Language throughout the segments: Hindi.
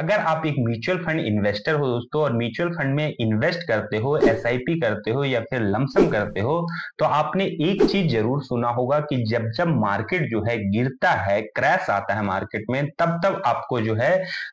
अगर आप एक म्यूचुअल फंड इन्वेस्टर हो दोस्तों और म्यूचुअल फंड में इन्वेस्ट करते हो एस करते हो या फिर लमसम करते हो तो आपने एक चीज जरूर सुना होगा कि जब जब मार्केट जो है गिरता है क्रैश आता है मार्केट में तब तब आपको जो है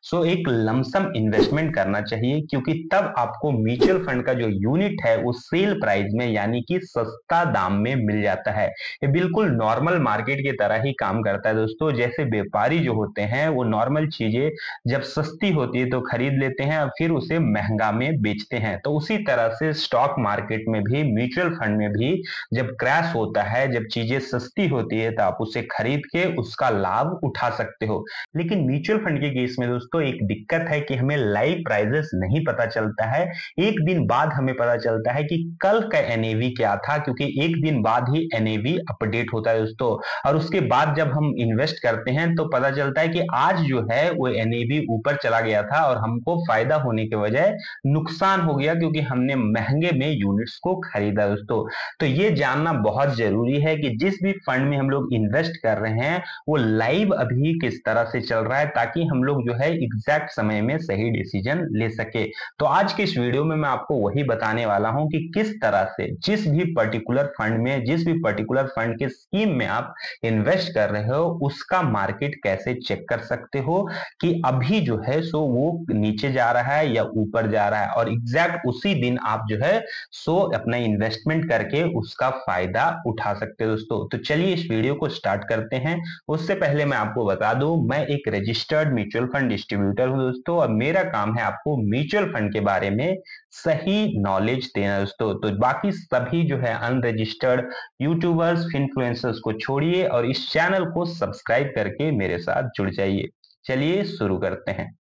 सो एक लमसम इन्वेस्टमेंट करना चाहिए क्योंकि तब आपको म्यूचुअल फंड का जो यूनिट है वो सेल प्राइस में यानी कि सस्ता दाम में मिल जाता है ये बिल्कुल नॉर्मल मार्केट की तरह ही काम करता है दोस्तों जैसे व्यापारी जो होते हैं वो नॉर्मल चीजें जब सस्ती होती है तो खरीद लेते हैं और फिर उसे महंगा में बेचते हैं तो उसी तरह से स्टॉक मार्केट में भी म्यूचुअल फंड में भी जब क्रैश होता है जब चीजें सस्ती होती है तो आप उसे खरीद के उसका लाभ उठा सकते हो लेकिन म्यूचुअल फंड के केस में दोस्तों एक दिक्कत है कि हमें लाइव प्राइजेस नहीं पता चलता है एक दिन बाद हमें पता चलता है कि कल का एनएवी क्या था क्योंकि एक दिन बाद ही एनएवी अपडेट होता है दोस्तों और उसके बाद जब हम इन्वेस्ट करते हैं तो पता चलता है कि आज जो है वो एनएवी ऊपर चला गया था और हमको फायदा होने के बजाय नुकसान हो गया क्योंकि हमने महंगे में यूनिट्स को खरीदा दोस्तों तो ये जानना बहुत जरूरी है कि जिस भी फंड में हम लोग इन्वेस्ट कर रहे हैं वो लाइव अभी किस तरह से चल रहा है ताकि हम लोग जो है एग्जैक्ट समय में सही डिसीजन ले सके तो आज के इस वीडियो में मैं आपको वही बताने वाला हूं कि किस तरह से जिस भी पर्टिकुलर फंड में जिस भी पर्टिकुलर फंड के स्कीम में आप इन्वेस्ट कर रहे हो उसका मार्केट कैसे चेक कर सकते हो कि अभी जो है सो वो नीचे जा रहा है या ऊपर जा रहा है और एग्जैक्ट उसी दिन आप जो है सो अपना इन्वेस्टमेंट करके उसका फायदा उठा सकते हो दोस्तों तो चलिए इस वीडियो को स्टार्ट करते हैं उससे पहले मैं आपको बता दू मैं एक रजिस्टर्ड म्यूचुअल फंड डिस्ट्रीब्यूटर हूँ दोस्तों और मेरा काम है आपको म्यूचुअल फंड के बारे में सही नॉलेज देना दोस्तों तो बाकी सभी जो है अनरजिस्टर्ड यूट्यूबर्स इन्फ्लुएंसर्स को छोड़िए और इस चैनल को सब्सक्राइब करके मेरे साथ जुड़ जाइए चलिए शुरू करते हैं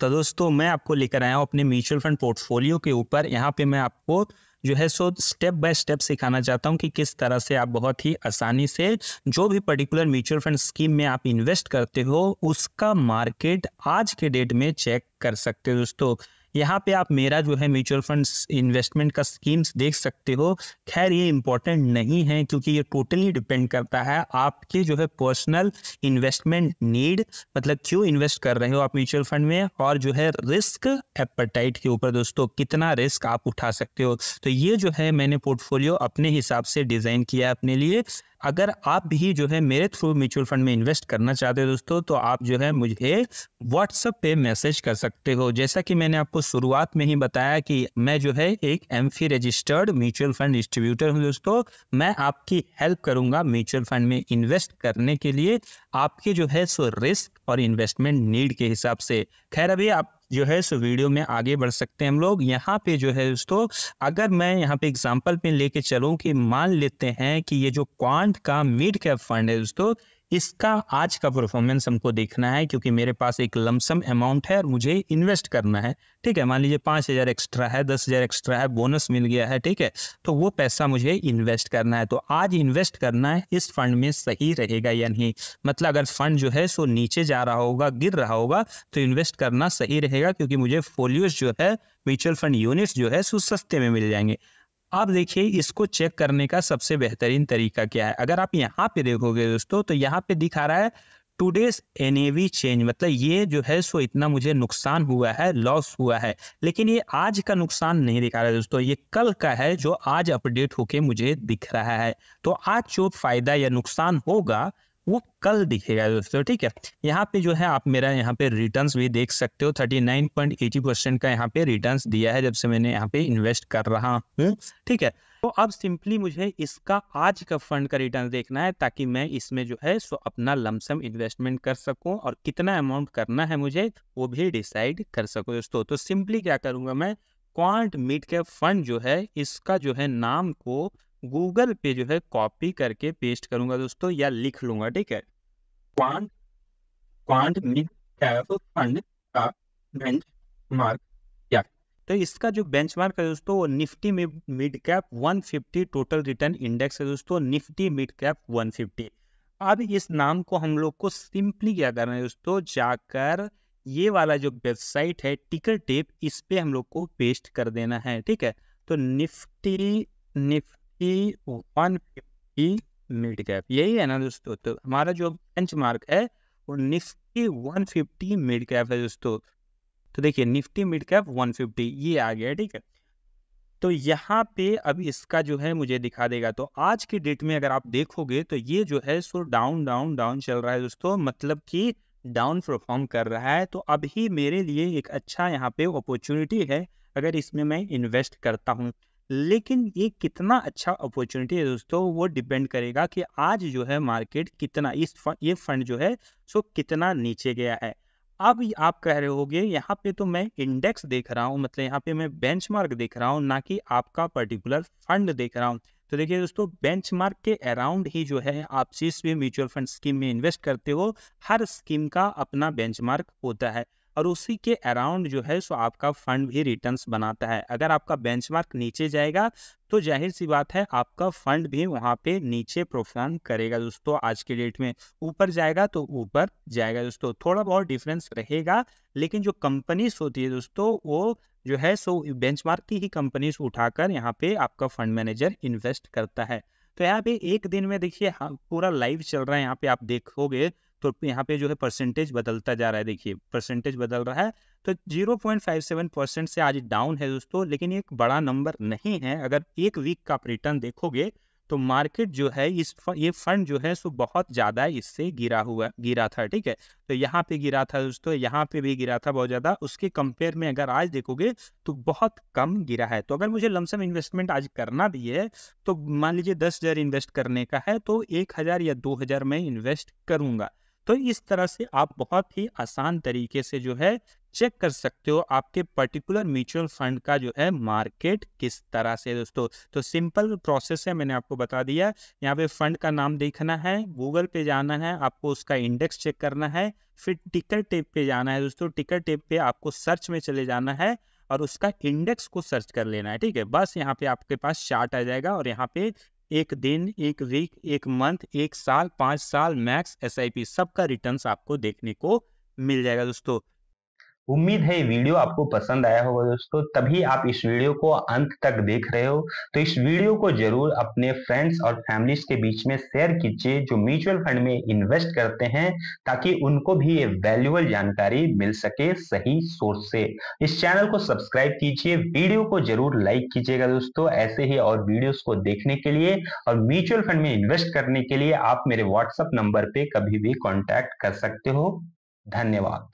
तो दोस्तों मैं आपको लेकर आया हूँ अपने म्यूचुअल फंड पोर्टफोलियो के ऊपर यहाँ पे मैं आपको जो है सो स्टेप बाय स्टेप सिखाना चाहता हूँ कि किस तरह से आप बहुत ही आसानी से जो भी पर्टिकुलर म्यूचुअल फंड स्कीम में आप इन्वेस्ट करते हो उसका मार्केट आज के डेट में चेक कर सकते हो दोस्तों यहाँ पे आप मेरा जो है म्यूचुअल फंड्स इन्वेस्टमेंट का स्कीम्स देख सकते हो खैर ये इंपॉर्टेंट नहीं है क्योंकि ये टोटली डिपेंड करता है आपके जो है पर्सनल इन्वेस्टमेंट नीड मतलब क्यों इन्वेस्ट कर रहे हो आप म्यूचुअल फंड में और जो है रिस्क एपेटाइट के ऊपर दोस्तों कितना रिस्क आप उठा सकते हो तो ये जो है मैंने पोर्टफोलियो अपने हिसाब से डिज़ाइन किया अपने लिए अगर आप भी जो है मेरे थ्रू म्यूचुअल फंड में इन्वेस्ट करना चाहते हो दोस्तों तो आप जो है मुझे व्हाट्सएप पे मैसेज कर सकते हो जैसा कि मैंने आपको आपको शुरुआत में ही बताया कि मैं जो है एक एम रजिस्टर्ड म्यूचुअल फंड डिस्ट्रीब्यूटर हूँ दोस्तों मैं आपकी हेल्प करूँगा म्यूचुअल फंड में इन्वेस्ट करने के लिए आपके जो है सो रिस्क और इन्वेस्टमेंट नीड के हिसाब से खैर अभी आप जो है सो वीडियो में आगे बढ़ सकते हैं हम लोग यहाँ पे जो है दोस्तों अगर मैं यहाँ पे एग्जांपल पे लेके चलूँ कि मान लेते हैं कि ये जो क्वांट का मिड कैप फंड है दोस्तों इसका आज का परफॉर्मेंस हमको देखना है क्योंकि मेरे पास एक लमसम अमाउंट है और मुझे इन्वेस्ट करना है ठीक है मान लीजिए पाँच हज़ार एक्स्ट्रा है दस हज़ार एक्स्ट्रा है बोनस मिल गया है ठीक है तो वो पैसा मुझे इन्वेस्ट करना है तो आज इन्वेस्ट करना है इस फंड में सही रहेगा या नहीं मतलब अगर फंड जो है सो नीचे जा रहा होगा गिर रहा होगा तो इन्वेस्ट करना सही रहेगा क्योंकि मुझे फोलियोज जो है म्यूचुअल फंड यूनिट्स जो है सो सस्ते में मिल जाएंगे आप देखिए इसको चेक करने का सबसे बेहतरीन तरीका क्या है अगर आप यहाँ पे देखोगे दोस्तों तो यहाँ पे दिखा रहा है टूडेज एन चेंज मतलब ये जो है सो इतना मुझे नुकसान हुआ है लॉस हुआ है लेकिन ये आज का नुकसान नहीं दिखा रहा है दोस्तों ये कल का है जो आज अपडेट होके मुझे दिख रहा है तो आज जो फायदा या नुकसान होगा वो कल दिखेगा दोस्तों ठीक है यहाँ पे जो है आप मेरा यहाँ पे रिटर्न्स भी देख सकते हो thirty nine point eighty percent का यहाँ पे रिटर्न्स दिया है जब से मैंने यहाँ पे इन्वेस्ट कर रहा हूँ ठीक है तो अब सिंपली मुझे इसका आज का फंड का रिटर्न देखना है ताकि मैं इसमें जो है सो अपना लमसम इन्वेस्टमेंट कर सकूं और कितना अमाउंट करना है मुझे वो भी डिसाइड कर सकूं दोस्तों तो सिंपली क्या करूंगा मैं क्वांट मीट के फंड जो है इसका जो है नाम को गूगल पे जो है कॉपी करके पेस्ट करूंगा दोस्तों या लिख लूंगा ठीक है क्वांट क्वांट फंड का मार्क तो इसका जो बेंच मार्क है दोस्तों वो Nifty mid cap 150 total return index है दोस्तों निफ्टी मिड कैप 150 अब इस नाम को हम लोग को सिंपली क्या करना है दोस्तों जाकर ये वाला जो वेबसाइट है टिकर टेप इस पे हम लोग को पेस्ट कर देना है ठीक है तो निफ्टी निफ्टी की वन फिफ्टी मिड कैप यही है ना दोस्तों तो हमारा जो बेंच मार्क है वो Nifty one fifty mid cap है दोस्तों तो देखिए Nifty mid cap one fifty ये आ गया ठीक है तो यहाँ पे अब इसका जो है मुझे दिखा देगा तो आज के डेट में अगर आप देखोगे तो ये जो है सो डाउन डाउन डाउन चल रहा है दोस्तों मतलब कि डाउन परफॉर्म कर रहा है तो अभी मेरे लिए एक अच्छा यहाँ पे अपॉर्चुनिटी है अगर इसमें मैं इन्वेस्ट करता हूँ लेकिन ये कितना अच्छा अपॉर्चुनिटी है दोस्तों वो डिपेंड करेगा कि आज जो है मार्केट कितना इस फंड ये फंड जो है सो कितना नीचे गया है अब आप कह रहे होगे यहाँ पे तो मैं इंडेक्स देख रहा हूँ मतलब यहाँ पे मैं बेंचमार्क देख रहा हूँ ना कि आपका पर्टिकुलर फंड देख रहा हूँ तो देखिए दोस्तों बेंचमार्क के अराउंड ही जो है आप जिस भी म्यूचुअल फंड स्कीम में इन्वेस्ट करते हो हर स्कीम का अपना बेंचमार्क होता है और उसी के अराउंड जो है सो आपका फंड भी रिटर्न्स बनाता है अगर आपका बेंचमार्क नीचे जाएगा तो जाहिर सी बात है आपका फंड भी वहाँ पे नीचे परफॉर्म करेगा दोस्तों आज के डेट में ऊपर जाएगा तो ऊपर जाएगा दोस्तों थोड़ा बहुत डिफरेंस रहेगा लेकिन जो कंपनीज होती है दोस्तों वो जो है सो बेंचमार्क की ही कंपनीज उठाकर यहाँ पे आपका फंड मैनेजर इन्वेस्ट करता है तो यहाँ पे एक दिन में देखिए हाँ, पूरा लाइव चल रहा है यहाँ पे आप देखोगे तो यहाँ पे जो है परसेंटेज बदलता जा रहा है देखिए परसेंटेज बदल रहा है तो 0.57 परसेंट से आज डाउन है दोस्तों लेकिन एक बड़ा नंबर नहीं है अगर एक वीक का रिटर्न देखोगे तो मार्केट जो है इस ये फंड जो है सो बहुत ज़्यादा इससे गिरा हुआ गिरा था ठीक है तो यहाँ पे गिरा था दोस्तों यहाँ पे भी गिरा था बहुत ज़्यादा उसके कंपेयर में अगर आज देखोगे तो बहुत कम गिरा है तो अगर मुझे लमसम इन्वेस्टमेंट आज करना भी है तो मान लीजिए दस हज़ार इन्वेस्ट करने का है तो एक हज़ार या दो हज़ार इन्वेस्ट करूँगा तो इस तरह से आप बहुत ही आसान तरीके से जो है चेक कर सकते हो आपके पर्टिकुलर म्यूचुअल फंड का जो है मार्केट किस तरह से दोस्तों तो सिंपल प्रोसेस है मैंने आपको बता दिया यहाँ पे फंड का नाम देखना है गूगल पे जाना है आपको उसका इंडेक्स चेक करना है फिर टिकर टेप पे जाना है दोस्तों टिकर टेप पे आपको सर्च में चले जाना है और उसका इंडेक्स को सर्च कर लेना है ठीक है बस यहाँ पे आपके पास चार्ट आ जाएगा और यहाँ पे एक दिन एक वीक एक मंथ एक साल पाँच साल मैक्स एस सबका रिटर्न आपको देखने को मिल जाएगा दोस्तों उम्मीद है वीडियो आपको पसंद आया होगा दोस्तों तभी आप इस वीडियो को अंत तक देख रहे हो तो इस वीडियो को जरूर अपने फ्रेंड्स और फैमिलीज के बीच में शेयर कीजिए जो म्यूचुअल फंड में इन्वेस्ट करते हैं ताकि उनको भी ये वैल्यूबल जानकारी मिल सके सही सोर्स से इस चैनल को सब्सक्राइब कीजिए वीडियो को जरूर लाइक कीजिएगा दोस्तों ऐसे ही और वीडियो को देखने के लिए और म्यूचुअल फंड में इन्वेस्ट करने के लिए आप मेरे व्हाट्सएप नंबर पर कभी भी कॉन्टैक्ट कर सकते हो धन्यवाद